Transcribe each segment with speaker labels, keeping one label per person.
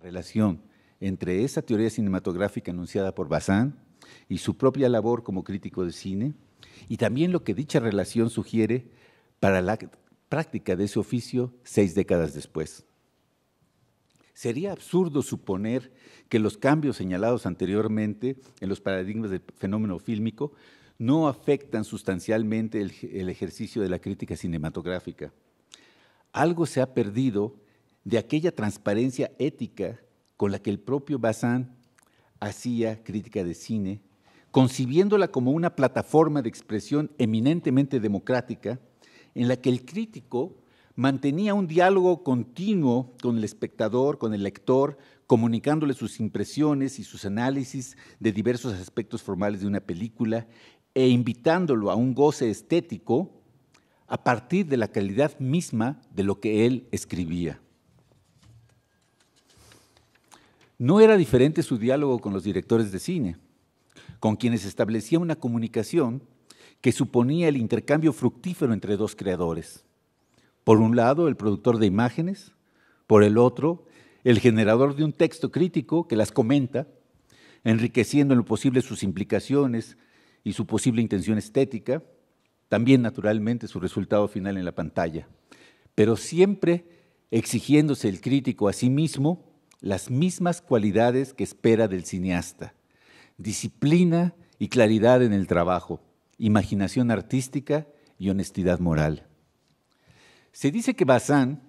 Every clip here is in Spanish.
Speaker 1: relación entre esa teoría cinematográfica anunciada por Bazán y su propia labor como crítico de cine, y también lo que dicha relación sugiere para la práctica de ese oficio seis décadas después. Sería absurdo suponer que los cambios señalados anteriormente en los paradigmas del fenómeno fílmico no afectan sustancialmente el ejercicio de la crítica cinematográfica. Algo se ha perdido de aquella transparencia ética con la que el propio Bazán hacía crítica de cine, concibiéndola como una plataforma de expresión eminentemente democrática, en la que el crítico mantenía un diálogo continuo con el espectador, con el lector, comunicándole sus impresiones y sus análisis de diversos aspectos formales de una película e invitándolo a un goce estético a partir de la calidad misma de lo que él escribía. No era diferente su diálogo con los directores de cine, con quienes establecía una comunicación que suponía el intercambio fructífero entre dos creadores. Por un lado, el productor de imágenes, por el otro, el generador de un texto crítico que las comenta, enriqueciendo en lo posible sus implicaciones y su posible intención estética, también naturalmente su resultado final en la pantalla, pero siempre exigiéndose el crítico a sí mismo las mismas cualidades que espera del cineasta. Disciplina y claridad en el trabajo, imaginación artística y honestidad moral. Se dice que Bazán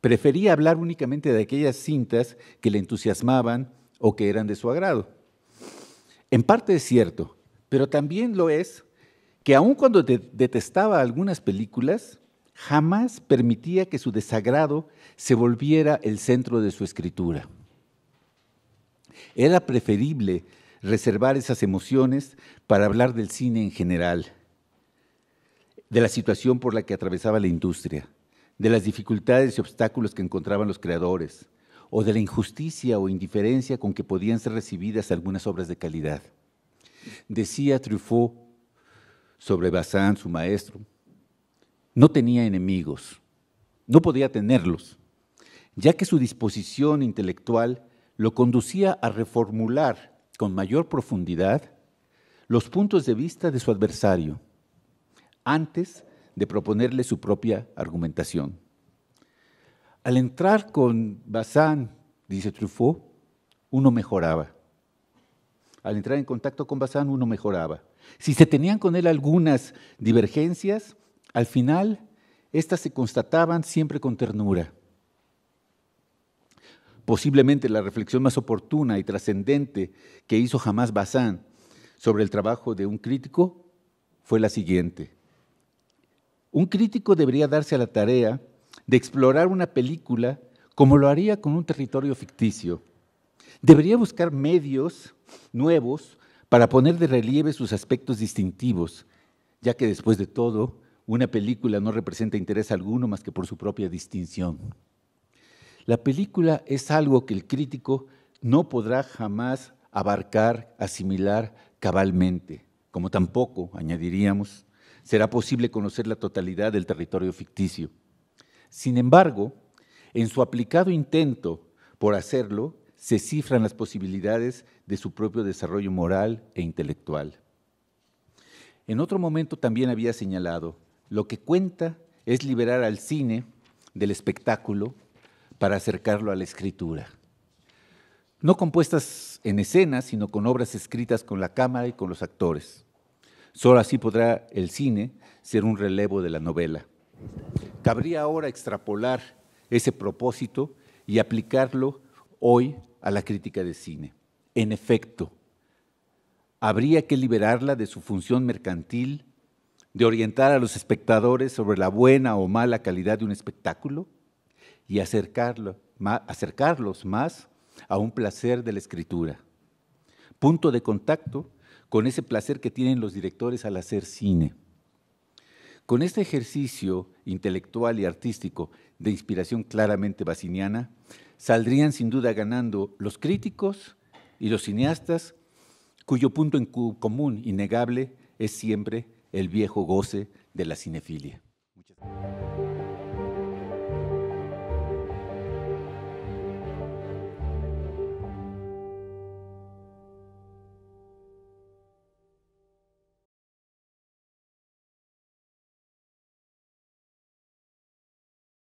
Speaker 1: prefería hablar únicamente de aquellas cintas que le entusiasmaban o que eran de su agrado. En parte es cierto, pero también lo es que aun cuando detestaba algunas películas, jamás permitía que su desagrado se volviera el centro de su escritura. Era preferible reservar esas emociones para hablar del cine en general, de la situación por la que atravesaba la industria, de las dificultades y obstáculos que encontraban los creadores, o de la injusticia o indiferencia con que podían ser recibidas algunas obras de calidad. Decía Truffaut sobre Bazin, su maestro, no tenía enemigos, no podía tenerlos, ya que su disposición intelectual lo conducía a reformular con mayor profundidad los puntos de vista de su adversario antes de proponerle su propia argumentación. Al entrar con Bazán, dice Truffaut, uno mejoraba. Al entrar en contacto con Bazán, uno mejoraba. Si se tenían con él algunas divergencias, al final, éstas se constataban siempre con ternura posiblemente la reflexión más oportuna y trascendente que hizo jamás Bazán sobre el trabajo de un crítico fue la siguiente. Un crítico debería darse a la tarea de explorar una película como lo haría con un territorio ficticio. Debería buscar medios nuevos para poner de relieve sus aspectos distintivos, ya que después de todo, una película no representa interés alguno más que por su propia distinción. La película es algo que el crítico no podrá jamás abarcar, asimilar cabalmente, como tampoco, añadiríamos, será posible conocer la totalidad del territorio ficticio. Sin embargo, en su aplicado intento por hacerlo, se cifran las posibilidades de su propio desarrollo moral e intelectual. En otro momento también había señalado, lo que cuenta es liberar al cine del espectáculo para acercarlo a la escritura. No compuestas en escenas, sino con obras escritas con la cámara y con los actores. Solo así podrá el cine ser un relevo de la novela. Cabría ahora extrapolar ese propósito y aplicarlo hoy a la crítica de cine. En efecto, habría que liberarla de su función mercantil, de orientar a los espectadores sobre la buena o mala calidad de un espectáculo y acercarlo, acercarlos más a un placer de la escritura. Punto de contacto con ese placer que tienen los directores al hacer cine. Con este ejercicio intelectual y artístico de inspiración claramente basiniana, saldrían sin duda ganando los críticos y los cineastas, cuyo punto en común innegable es siempre el viejo goce de la cinefilia.